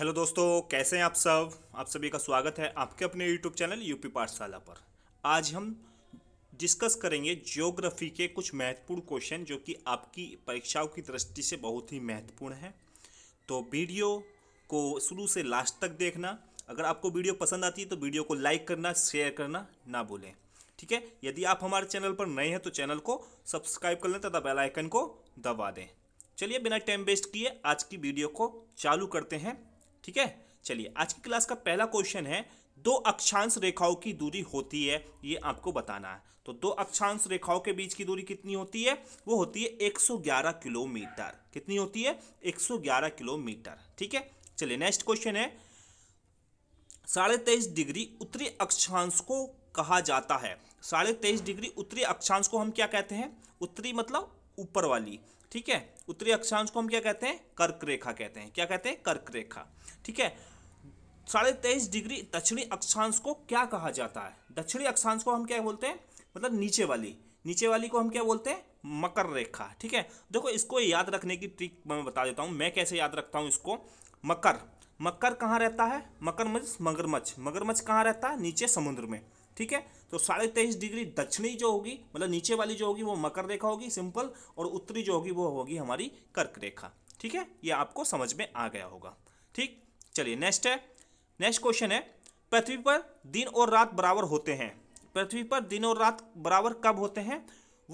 hello दोस्तों कैसे हैं आप सब आप सभी का स्वागत है आपके अपने यूट्यूब चैनल यूपी पाठशाला पर आज हम डिस्कस करेंगे ज्योग्राफी के कुछ महत्वपूर्ण क्वेश्चन जो कि आपकी परीक्षाओं की दृष्टि से बहुत ही महत्वपूर्ण है तो वीडियो को शुरू से लास्ट तक देखना अगर आपको वीडियो पसंद आती है तो वीडियो को लाइक करना शेयर करना ना भूलें ठीक है यदि आप हमारे चैनल पर नए हैं तो चैनल को सब्सक्राइब कर लें तथा बेलाइकन को दबा दें चलिए बिना टाइम वेस्ट किए आज की वीडियो को चालू करते हैं ठीक है चलिए आज की क्लास का पहला क्वेश्चन है दो अक्षांश रेखाओं की दूरी होती है ये आपको बताना है तो दो अक्षांश रेखाओं के बीच की दूरी कितनी होती है वो होती है 111 किलोमीटर कितनी होती है 111 किलोमीटर ठीक है चलिए नेक्स्ट क्वेश्चन है साढ़े तेईस डिग्री उत्तरी अक्षांश को कहा जाता है साढ़े तेईस डिग्री उत्तरी अक्षांश को हम क्या कहते हैं उत्तरी मतलब ऊपर वाली ठीक है उत्तरी अक्षांश को हम क्या कहते हैं कर्क रेखा कहते हैं क्या कहते हैं कर्क रेखा ठीक है साढ़े तेईस डिग्री दक्षिणी अक्षांश को क्या कहा जाता है दक्षिणी अक्षांश को हम क्या बोलते हैं मतलब नीचे वाली नीचे वाली को हम क्या बोलते हैं मकर रेखा ठीक है देखो इसको याद रखने की ट्रिक मैं बता देता हूँ मैं कैसे याद रखता हूँ इसको मकर मकर कहाँ रहता है मकर मगरमच्छ मगरमच्छ कहाँ रहता है नीचे समुद्र में ठीक है तो साढ़े तेईस डिग्री दक्षिणी जो होगी मतलब नीचे वाली जो होगी वो मकर रेखा होगी सिंपल और उत्तरी जो होगी वो होगी हमारी कर्क रेखा ठीक है ये आपको समझ में आ गया होगा ठीक चलिए नेक्स्ट है नेक्स्ट क्वेश्चन है पृथ्वी पर दिन और रात बराबर होते हैं पृथ्वी पर दिन और रात बराबर कब होते हैं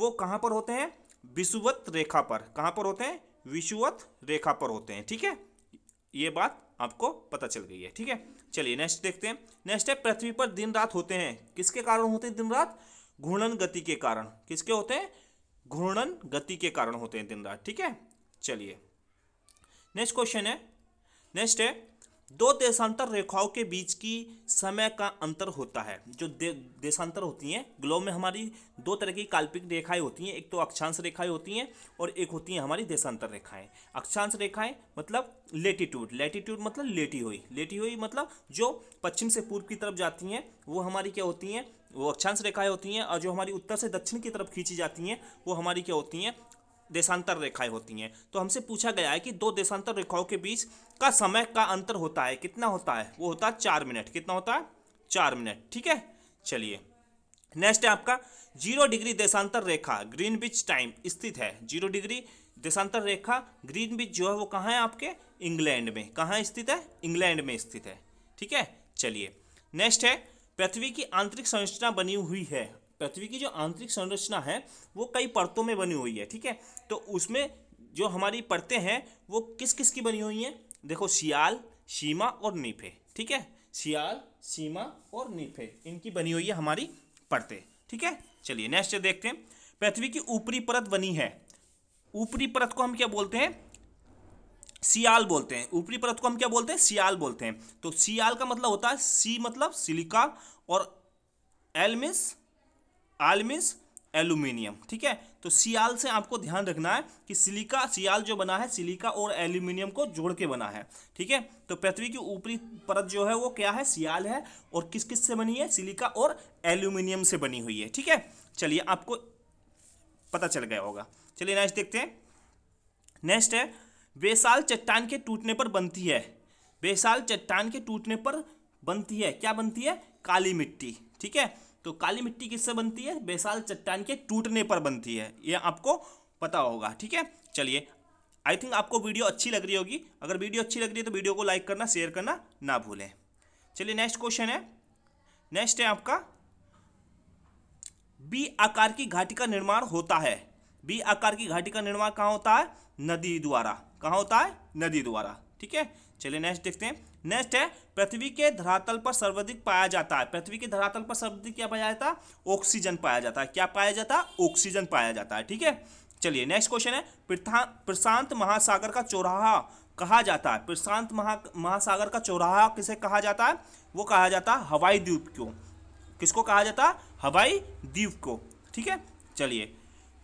वो कहाँ पर होते हैं विषुवत रेखा पर कहाँ पर होते हैं विषुवत रेखा पर होते हैं ठीक है ये बात आपको पता चल गई है ठीक है चलिए नेक्स्ट देखते हैं नेक्स्ट है पृथ्वी पर दिन रात होते हैं किसके कारण होते हैं दिन रात घूर्णन गति के कारण किसके होते हैं घूर्णन गति के कारण होते हैं दिन रात ठीक है चलिए नेक्स्ट क्वेश्चन है नेक्स्ट है दो देशांतर रेखाओं के बीच की समय का अंतर होता है जो दे, देशांतर होती हैं ग्लोब में हमारी दो तरह की काल्पिक रेखाएं होती हैं एक तो अक्षांश रेखाएं होती हैं और एक होती हैं हमारी देशांतर रेखाएं अक्षांश रेखाएं मतलब लेटीट्यूड लेटीट्यूड मतलब लेटी हुई लेटी हुई मतलब जो पश्चिम से पूर्व की तरफ जाती हैं वो हमारी क्या होती हैं वो अक्षांश रेखाएँ होती हैं और जो हमारी उत्तर से दक्षिण की तरफ खींची जाती हैं वो हमारी क्या होती हैं देशांतर रेखाएं होती हैं तो हमसे पूछा गया है कि दो देशांतर रेखाओं के बीच का समय का अंतर होता है कितना होता है वो होता है चार मिनट कितना होता है चार मिनट ठीक है चलिए नेक्स्ट है आपका जीरो डिग्री देशांतर रेखा ग्रीन बिच टाइम स्थित है जीरो डिग्री देशांतर रेखा ग्रीन बिच जो है वो कहाँ है आपके इंग्लैंड में कहाँ स्थित है इंग्लैंड में स्थित है ठीक है चलिए नेक्स्ट है पृथ्वी की आंतरिक संरचना बनी हुई है पृथ्वी की जो आंतरिक संरचना है वो कई परतों में बनी हुई है ठीक है तो उसमें जो हमारी परतें हैं वो किस किस की बनी हुई हैं देखो सियाल सीमा और नीफे ठीक है सियाल सीमा और नीफे इनकी बनी हुई है हमारी परतें ठीक है चलिए नेक्स्ट देखते हैं पृथ्वी की ऊपरी परत बनी है ऊपरी परत को हम क्या बोलते हैं सियाल बोलते हैं ऊपरी परत को हम क्या बोलते हैं सियाल बोलते हैं तो सियाल का मतलब होता है सी मतलब सिलिका और एलमिस आल मीन्स एल्यूमिनियम ठीक है तो सियाल से आपको ध्यान रखना है कि सिलिका सियाल जो बना है सिलिका और एल्यूमिनियम को जोड़ के बना है ठीक है तो पृथ्वी की ऊपरी परत जो है वो क्या है सियाल है और किस किस से बनी है सिलिका और एल्यूमिनियम से बनी हुई है ठीक है चलिए आपको पता चल गया होगा चलिए नेक्स्ट देखते हैं नेक्स्ट है बेसाल चट्टान के टूटने पर बनती है बेसाल चट्टान के टूटने पर बनती है क्या बनती है काली मिट्टी ठीक है तो काली मिट्टी किससे बनती है बेसाल चट्टान के टूटने पर बनती है ये आपको पता होगा ठीक है चलिए आई थिंक आपको वीडियो अच्छी लग रही होगी अगर वीडियो अच्छी लग रही है तो वीडियो को लाइक करना शेयर करना ना भूलें चलिए नेक्स्ट क्वेश्चन है नेक्स्ट है आपका बी आकार की घाटी का निर्माण होता है बी आकार की घाटी का निर्माण कहाँ होता है नदी द्वारा कहाँ होता है नदी द्वारा ठीक है चलिए नेक्स्ट देखते हैं नेक्स्ट है पृथ्वी के धरातल पर सर्वाधिक पाया जाता है पृथ्वी के धरातल पर सर्वाधिक क्या पाया जाता है ऑक्सीजन पाया जाता है क्या पाया जाता है ऑक्सीजन पाया जाता है ठीक है चलिए नेक्स्ट क्वेश्चन है प्रशांत महासागर का चौराहा कहा जाता है प्रशांत महा महासागर का चौराहा किसे कहा जाता है वो कहा जाता है हवाई द्वीप को किसको कहा जाता है हवाई द्वीप को ठीक है चलिए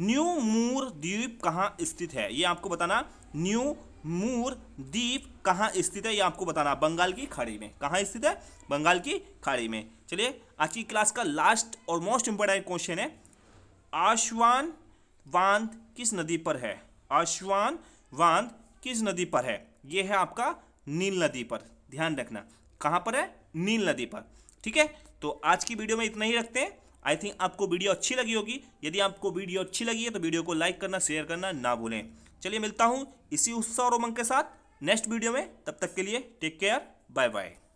न्यू मूर द्वीप कहाँ स्थित है ये आपको बताना न्यू मूर द्वीप कहाँ स्थित है ये आपको बताना बंगाल की खाड़ी में कहाँ स्थित है बंगाल की खाड़ी में चलिए आज की क्लास का लास्ट और मोस्ट इंपॉर्टेंट क्वेश्चन है आश्वान बांध किस नदी पर है आश्वान बांध किस नदी पर है ये है आपका नील नदी पर ध्यान रखना कहाँ पर है नील नदी पर ठीक है तो आज की वीडियो में इतना ही रखते हैं आई थिंक आपको वीडियो अच्छी लगी होगी यदि आपको वीडियो अच्छी लगी है तो वीडियो को लाइक करना शेयर करना ना भूलें चलिए मिलता हूँ इसी उत्साह और उमंग के साथ नेक्स्ट वीडियो में तब तक के लिए टेक केयर बाय बाय